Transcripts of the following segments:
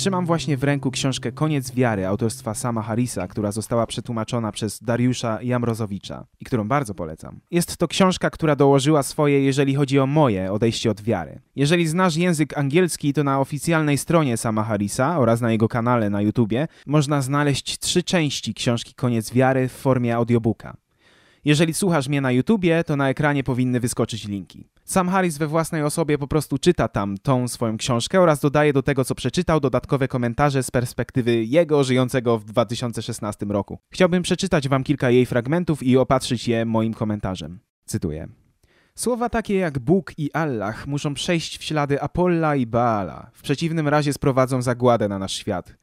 Trzymam właśnie w ręku książkę Koniec Wiary autorstwa Sama Harisa, która została przetłumaczona przez Dariusza Jamrozowicza i którą bardzo polecam. Jest to książka, która dołożyła swoje, jeżeli chodzi o moje odejście od wiary. Jeżeli znasz język angielski, to na oficjalnej stronie Sama Harisa oraz na jego kanale na YouTubie można znaleźć trzy części książki Koniec Wiary w formie audiobooka. Jeżeli słuchasz mnie na YouTubie, to na ekranie powinny wyskoczyć linki. Sam Harris we własnej osobie po prostu czyta tam tą swoją książkę oraz dodaje do tego, co przeczytał, dodatkowe komentarze z perspektywy jego żyjącego w 2016 roku. Chciałbym przeczytać wam kilka jej fragmentów i opatrzyć je moim komentarzem. Cytuję. Słowa takie jak Bóg i Allah muszą przejść w ślady Apolla i Baala, w przeciwnym razie sprowadzą zagładę na nasz świat.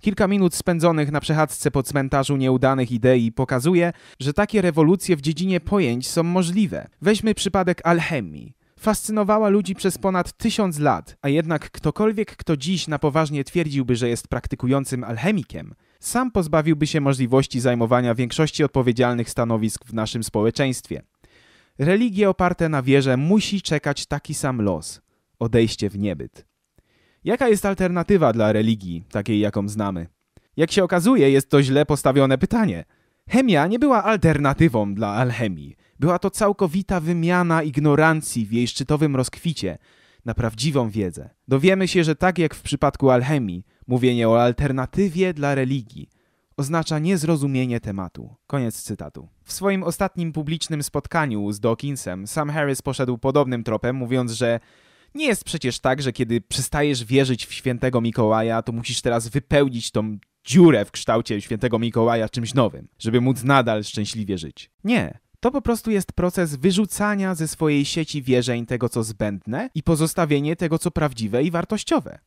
Kilka minut spędzonych na przechadzce po cmentarzu nieudanych idei pokazuje, że takie rewolucje w dziedzinie pojęć są możliwe. Weźmy przypadek alchemii fascynowała ludzi przez ponad tysiąc lat, a jednak ktokolwiek, kto dziś na poważnie twierdziłby, że jest praktykującym alchemikiem, sam pozbawiłby się możliwości zajmowania większości odpowiedzialnych stanowisk w naszym społeczeństwie. Religie oparte na wierze musi czekać taki sam los odejście w niebyt. Jaka jest alternatywa dla religii, takiej jaką znamy? Jak się okazuje, jest to źle postawione pytanie. Chemia nie była alternatywą dla alchemii. Była to całkowita wymiana ignorancji w jej szczytowym rozkwicie na prawdziwą wiedzę. Dowiemy się, że tak jak w przypadku alchemii, mówienie o alternatywie dla religii oznacza niezrozumienie tematu. Koniec cytatu. W swoim ostatnim publicznym spotkaniu z Dawkinsem sam Harris poszedł podobnym tropem, mówiąc, że nie jest przecież tak, że kiedy przestajesz wierzyć w świętego Mikołaja, to musisz teraz wypełnić tą dziurę w kształcie świętego Mikołaja czymś nowym, żeby móc nadal szczęśliwie żyć. Nie. To po prostu jest proces wyrzucania ze swojej sieci wierzeń tego, co zbędne i pozostawienie tego, co prawdziwe i wartościowe.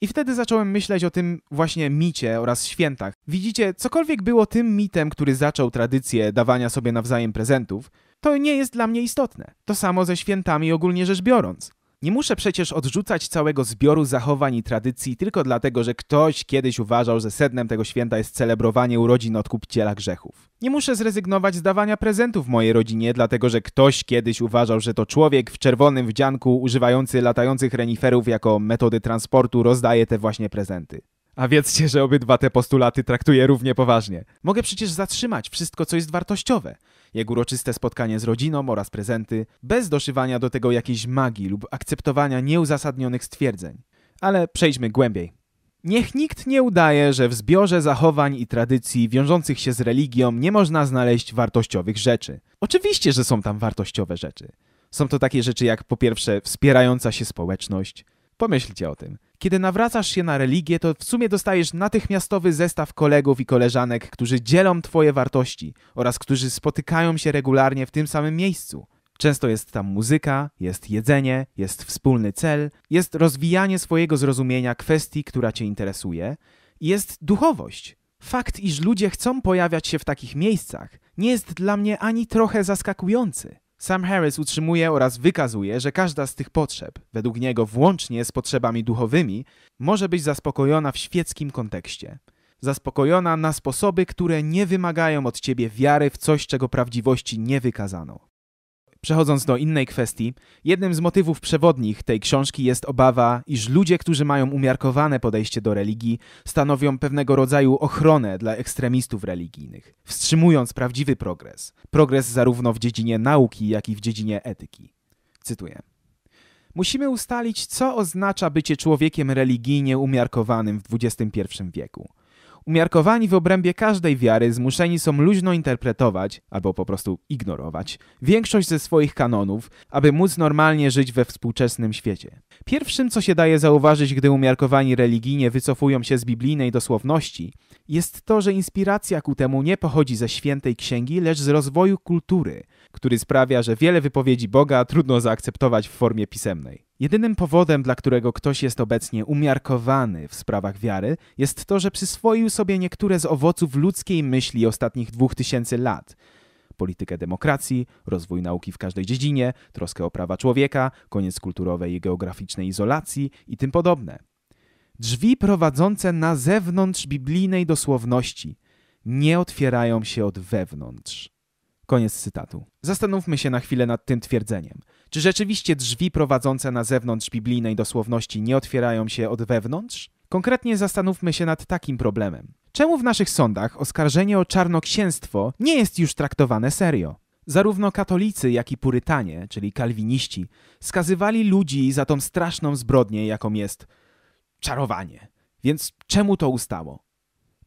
I wtedy zacząłem myśleć o tym właśnie micie oraz świętach. Widzicie, cokolwiek było tym mitem, który zaczął tradycję dawania sobie nawzajem prezentów, to nie jest dla mnie istotne. To samo ze świętami ogólnie rzecz biorąc. Nie muszę przecież odrzucać całego zbioru zachowań i tradycji tylko dlatego, że ktoś kiedyś uważał, że sednem tego święta jest celebrowanie urodzin odkupiciela grzechów. Nie muszę zrezygnować z dawania prezentów mojej rodzinie, dlatego że ktoś kiedyś uważał, że to człowiek w czerwonym wdzianku używający latających reniferów jako metody transportu rozdaje te właśnie prezenty. A wiedzcie, że obydwa te postulaty traktuję równie poważnie. Mogę przecież zatrzymać wszystko, co jest wartościowe. Jego uroczyste spotkanie z rodziną oraz prezenty, bez doszywania do tego jakiejś magii lub akceptowania nieuzasadnionych stwierdzeń. Ale przejdźmy głębiej. Niech nikt nie udaje, że w zbiorze zachowań i tradycji wiążących się z religią nie można znaleźć wartościowych rzeczy. Oczywiście, że są tam wartościowe rzeczy. Są to takie rzeczy jak po pierwsze wspierająca się społeczność. Pomyślcie o tym. Kiedy nawracasz się na religię, to w sumie dostajesz natychmiastowy zestaw kolegów i koleżanek, którzy dzielą twoje wartości oraz którzy spotykają się regularnie w tym samym miejscu. Często jest tam muzyka, jest jedzenie, jest wspólny cel, jest rozwijanie swojego zrozumienia kwestii, która cię interesuje, jest duchowość. Fakt, iż ludzie chcą pojawiać się w takich miejscach, nie jest dla mnie ani trochę zaskakujący. Sam Harris utrzymuje oraz wykazuje, że każda z tych potrzeb, według niego włącznie z potrzebami duchowymi, może być zaspokojona w świeckim kontekście. Zaspokojona na sposoby, które nie wymagają od ciebie wiary w coś, czego prawdziwości nie wykazano. Przechodząc do innej kwestii, jednym z motywów przewodnich tej książki jest obawa, iż ludzie, którzy mają umiarkowane podejście do religii, stanowią pewnego rodzaju ochronę dla ekstremistów religijnych, wstrzymując prawdziwy progres progres zarówno w dziedzinie nauki, jak i w dziedzinie etyki. Cytuję. Musimy ustalić, co oznacza bycie człowiekiem religijnie umiarkowanym w XXI wieku. Umiarkowani w obrębie każdej wiary zmuszeni są luźno interpretować, albo po prostu ignorować, większość ze swoich kanonów, aby móc normalnie żyć we współczesnym świecie. Pierwszym, co się daje zauważyć, gdy umiarkowani religijnie wycofują się z biblijnej dosłowności, jest to, że inspiracja ku temu nie pochodzi ze świętej księgi, lecz z rozwoju kultury – który sprawia, że wiele wypowiedzi Boga trudno zaakceptować w formie pisemnej. Jedynym powodem, dla którego ktoś jest obecnie umiarkowany w sprawach wiary, jest to, że przyswoił sobie niektóre z owoców ludzkiej myśli ostatnich dwóch tysięcy lat politykę demokracji, rozwój nauki w każdej dziedzinie, troskę o prawa człowieka, koniec kulturowej i geograficznej izolacji i tym podobne. Drzwi prowadzące na zewnątrz biblijnej dosłowności nie otwierają się od wewnątrz. Koniec cytatu. Zastanówmy się na chwilę nad tym twierdzeniem. Czy rzeczywiście drzwi prowadzące na zewnątrz biblijnej dosłowności nie otwierają się od wewnątrz? Konkretnie zastanówmy się nad takim problemem. Czemu w naszych sądach oskarżenie o czarnoksięstwo nie jest już traktowane serio? Zarówno katolicy, jak i purytanie, czyli kalwiniści, skazywali ludzi za tą straszną zbrodnię, jaką jest czarowanie. Więc czemu to ustało?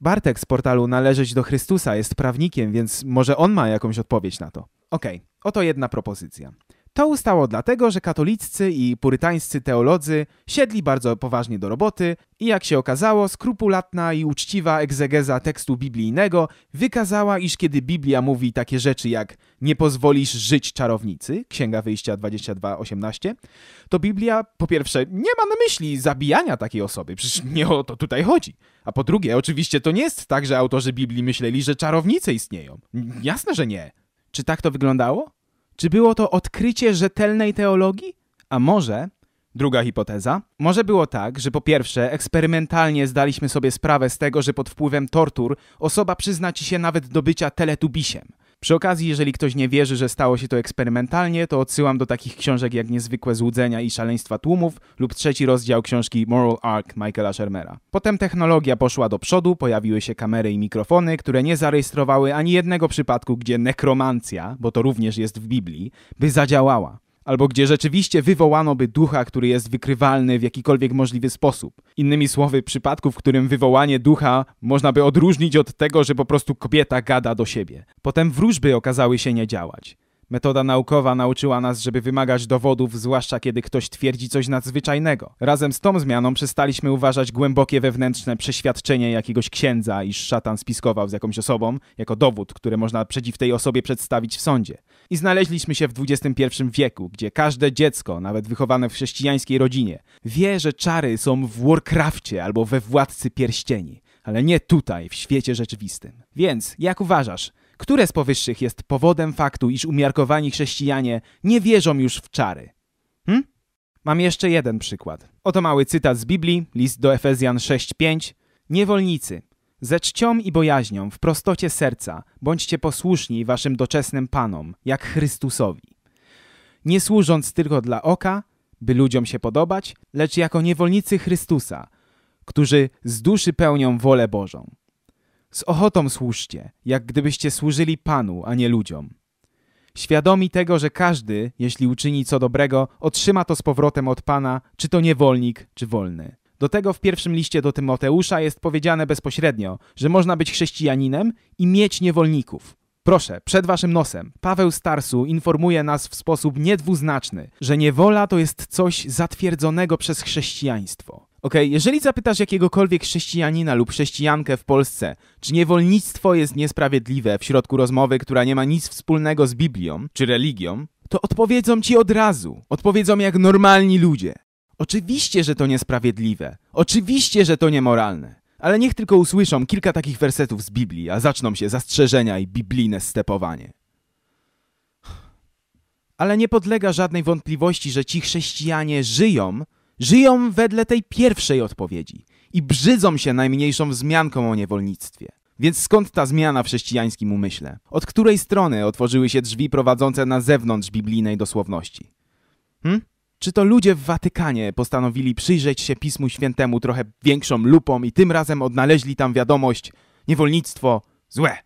Bartek z portalu Należeć do Chrystusa jest prawnikiem, więc może on ma jakąś odpowiedź na to. Okej, okay, oto jedna propozycja. To ustało dlatego, że katoliccy i purytańscy teolodzy siedli bardzo poważnie do roboty i jak się okazało, skrupulatna i uczciwa egzegeza tekstu biblijnego wykazała, iż kiedy Biblia mówi takie rzeczy jak nie pozwolisz żyć czarownicy, Księga Wyjścia 22:18, to Biblia po pierwsze nie ma na myśli zabijania takiej osoby, przecież nie o to tutaj chodzi. A po drugie, oczywiście to nie jest tak, że autorzy Biblii myśleli, że czarownice istnieją. Jasne, że nie. Czy tak to wyglądało? Czy było to odkrycie rzetelnej teologii? A może, druga hipoteza, może było tak, że po pierwsze eksperymentalnie zdaliśmy sobie sprawę z tego, że pod wpływem tortur osoba przyzna ci się nawet do bycia teletubisiem – przy okazji, jeżeli ktoś nie wierzy, że stało się to eksperymentalnie, to odsyłam do takich książek jak Niezwykłe Złudzenia i Szaleństwa Tłumów lub trzeci rozdział książki Moral Arc Michaela Shermera. Potem technologia poszła do przodu, pojawiły się kamery i mikrofony, które nie zarejestrowały ani jednego przypadku, gdzie nekromancja, bo to również jest w Biblii, by zadziałała albo gdzie rzeczywiście wywołano by ducha, który jest wykrywalny w jakikolwiek możliwy sposób. Innymi słowy, przypadku, w którym wywołanie ducha można by odróżnić od tego, że po prostu kobieta gada do siebie. Potem wróżby okazały się nie działać. Metoda naukowa nauczyła nas, żeby wymagać dowodów, zwłaszcza kiedy ktoś twierdzi coś nadzwyczajnego. Razem z tą zmianą przestaliśmy uważać głębokie wewnętrzne przeświadczenie jakiegoś księdza, iż szatan spiskował z jakąś osobą, jako dowód, który można przeciw tej osobie przedstawić w sądzie. I znaleźliśmy się w XXI wieku, gdzie każde dziecko, nawet wychowane w chrześcijańskiej rodzinie, wie, że czary są w Warcrafcie albo we Władcy Pierścieni ale nie tutaj, w świecie rzeczywistym. Więc, jak uważasz, które z powyższych jest powodem faktu, iż umiarkowani chrześcijanie nie wierzą już w czary? Hm? Mam jeszcze jeden przykład. Oto mały cytat z Biblii, list do Efezjan 6:5. Niewolnicy, ze czcią i bojaźnią, w prostocie serca, bądźcie posłuszni waszym doczesnym panom, jak Chrystusowi. Nie służąc tylko dla oka, by ludziom się podobać, lecz jako niewolnicy Chrystusa, którzy z duszy pełnią wolę Bożą. Z ochotą służcie, jak gdybyście służyli Panu, a nie ludziom. Świadomi tego, że każdy, jeśli uczyni co dobrego, otrzyma to z powrotem od Pana, czy to niewolnik, czy wolny. Do tego w pierwszym liście do Tymoteusza jest powiedziane bezpośrednio, że można być chrześcijaninem i mieć niewolników. Proszę, przed waszym nosem, Paweł Starsu informuje nas w sposób niedwuznaczny, że niewola to jest coś zatwierdzonego przez chrześcijaństwo. Okej, okay, jeżeli zapytasz jakiegokolwiek chrześcijanina lub chrześcijankę w Polsce, czy niewolnictwo jest niesprawiedliwe w środku rozmowy, która nie ma nic wspólnego z Biblią czy religią, to odpowiedzą ci od razu. Odpowiedzą jak normalni ludzie. Oczywiście, że to niesprawiedliwe. Oczywiście, że to niemoralne. Ale niech tylko usłyszą kilka takich wersetów z Biblii, a zaczną się zastrzeżenia i biblijne stepowanie. Ale nie podlega żadnej wątpliwości, że ci chrześcijanie żyją Żyją wedle tej pierwszej odpowiedzi i brzydzą się najmniejszą wzmianką o niewolnictwie. Więc skąd ta zmiana w chrześcijańskim umyśle? Od której strony otworzyły się drzwi prowadzące na zewnątrz biblijnej dosłowności? Hm? Czy to ludzie w Watykanie postanowili przyjrzeć się Pismu Świętemu trochę większą lupą i tym razem odnaleźli tam wiadomość niewolnictwo złe?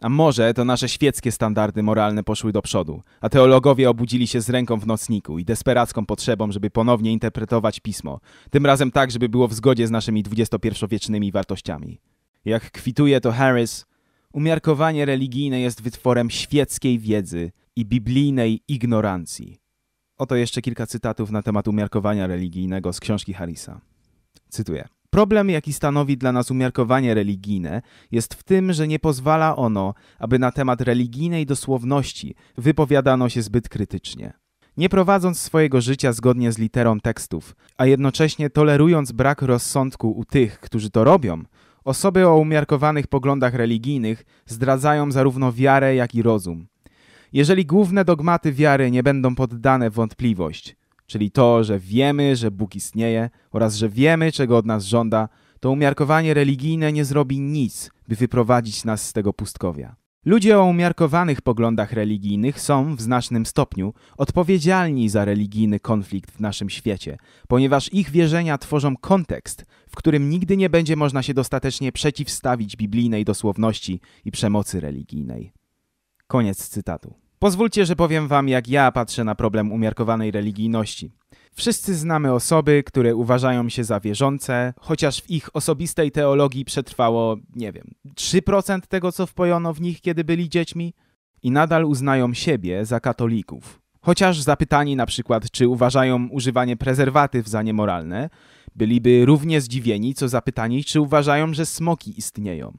A może to nasze świeckie standardy moralne poszły do przodu, a teologowie obudzili się z ręką w nocniku i desperacką potrzebą, żeby ponownie interpretować pismo, tym razem tak, żeby było w zgodzie z naszymi XXI-wiecznymi wartościami. Jak kwituje to Harris, umiarkowanie religijne jest wytworem świeckiej wiedzy i biblijnej ignorancji. Oto jeszcze kilka cytatów na temat umiarkowania religijnego z książki Harrisa. Cytuję. Problem, jaki stanowi dla nas umiarkowanie religijne, jest w tym, że nie pozwala ono, aby na temat religijnej dosłowności wypowiadano się zbyt krytycznie. Nie prowadząc swojego życia zgodnie z literą tekstów, a jednocześnie tolerując brak rozsądku u tych, którzy to robią, osoby o umiarkowanych poglądach religijnych zdradzają zarówno wiarę, jak i rozum. Jeżeli główne dogmaty wiary nie będą poddane wątpliwość, czyli to, że wiemy, że Bóg istnieje oraz że wiemy, czego od nas żąda, to umiarkowanie religijne nie zrobi nic, by wyprowadzić nas z tego pustkowia. Ludzie o umiarkowanych poglądach religijnych są w znacznym stopniu odpowiedzialni za religijny konflikt w naszym świecie, ponieważ ich wierzenia tworzą kontekst, w którym nigdy nie będzie można się dostatecznie przeciwstawić biblijnej dosłowności i przemocy religijnej. Koniec cytatu. Pozwólcie, że powiem wam, jak ja patrzę na problem umiarkowanej religijności. Wszyscy znamy osoby, które uważają się za wierzące, chociaż w ich osobistej teologii przetrwało, nie wiem, 3% tego, co wpojono w nich, kiedy byli dziećmi, i nadal uznają siebie za katolików. Chociaż zapytani na przykład, czy uważają używanie prezerwatyw za niemoralne, byliby równie zdziwieni, co zapytani, czy uważają, że smoki istnieją.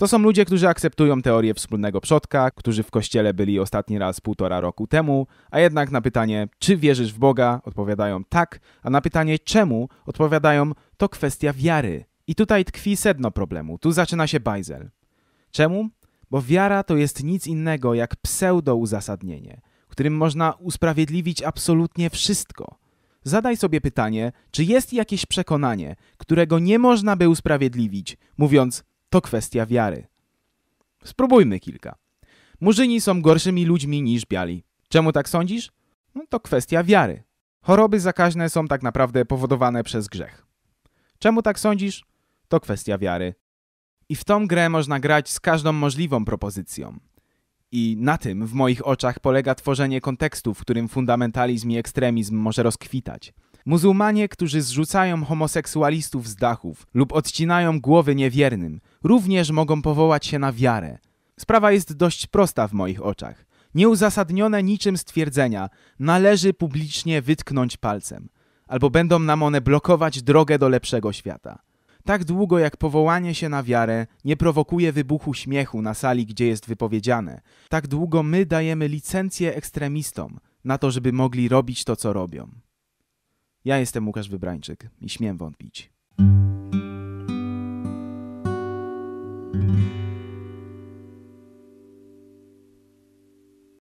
To są ludzie, którzy akceptują teorię wspólnego przodka, którzy w kościele byli ostatni raz półtora roku temu, a jednak na pytanie, czy wierzysz w Boga, odpowiadają tak, a na pytanie, czemu, odpowiadają, to kwestia wiary. I tutaj tkwi sedno problemu, tu zaczyna się bajzel. Czemu? Bo wiara to jest nic innego jak pseudo-uzasadnienie, którym można usprawiedliwić absolutnie wszystko. Zadaj sobie pytanie, czy jest jakieś przekonanie, którego nie można by usprawiedliwić, mówiąc to kwestia wiary. Spróbujmy kilka. Murzyni są gorszymi ludźmi niż biali. Czemu tak sądzisz? No, to kwestia wiary. Choroby zakaźne są tak naprawdę powodowane przez grzech. Czemu tak sądzisz? To kwestia wiary. I w tą grę można grać z każdą możliwą propozycją. I na tym w moich oczach polega tworzenie kontekstu, w którym fundamentalizm i ekstremizm może rozkwitać. Muzułmanie, którzy zrzucają homoseksualistów z dachów lub odcinają głowy niewiernym, również mogą powołać się na wiarę. Sprawa jest dość prosta w moich oczach. Nieuzasadnione niczym stwierdzenia należy publicznie wytknąć palcem, albo będą nam one blokować drogę do lepszego świata. Tak długo jak powołanie się na wiarę nie prowokuje wybuchu śmiechu na sali, gdzie jest wypowiedziane, tak długo my dajemy licencję ekstremistom na to, żeby mogli robić to, co robią. Ja jestem Łukasz Wybrańczyk i śmiem wątpić.